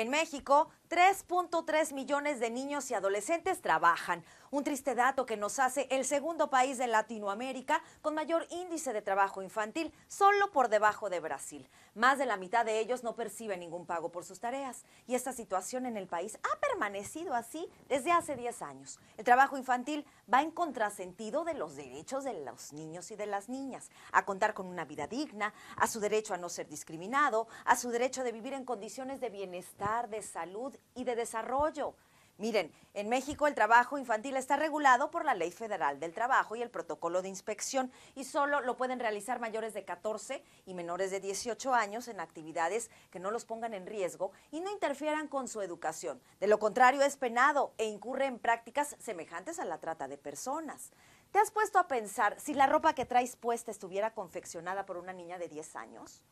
En México, 3.3 millones de niños y adolescentes trabajan, un triste dato que nos hace el segundo país de Latinoamérica con mayor índice de trabajo infantil, solo por debajo de Brasil. Más de la mitad de ellos no perciben ningún pago por sus tareas y esta situación en el país ha permanecido así desde hace 10 años. El trabajo infantil va en contrasentido de los derechos de los niños y de las niñas, a contar con una vida digna, a su derecho a no ser discriminado, a su derecho de vivir en condiciones de bienestar de salud y de desarrollo. Miren, en México el trabajo infantil está regulado por la Ley Federal del Trabajo y el Protocolo de Inspección y solo lo pueden realizar mayores de 14 y menores de 18 años en actividades que no los pongan en riesgo y no interfieran con su educación. De lo contrario es penado e incurre en prácticas semejantes a la trata de personas. ¿Te has puesto a pensar si la ropa que traes puesta estuviera confeccionada por una niña de 10 años?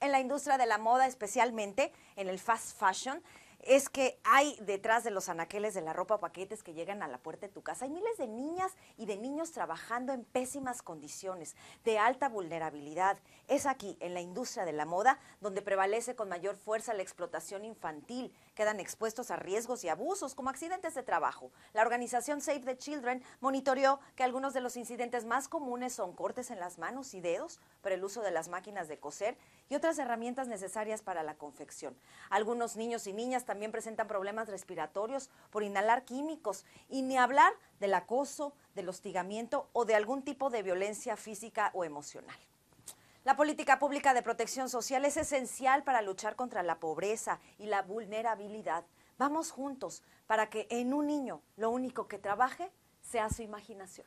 en la industria de la moda, especialmente en el fast fashion es que hay detrás de los anaqueles de la ropa paquetes que llegan a la puerta de tu casa. Hay miles de niñas y de niños trabajando en pésimas condiciones, de alta vulnerabilidad. Es aquí, en la industria de la moda, donde prevalece con mayor fuerza la explotación infantil. Quedan expuestos a riesgos y abusos como accidentes de trabajo. La organización Save the Children monitoreó que algunos de los incidentes más comunes son cortes en las manos y dedos por el uso de las máquinas de coser y otras herramientas necesarias para la confección. Algunos niños y niñas también presentan problemas respiratorios por inhalar químicos y ni hablar del acoso, del hostigamiento o de algún tipo de violencia física o emocional. La política pública de protección social es esencial para luchar contra la pobreza y la vulnerabilidad. Vamos juntos para que en un niño lo único que trabaje sea su imaginación.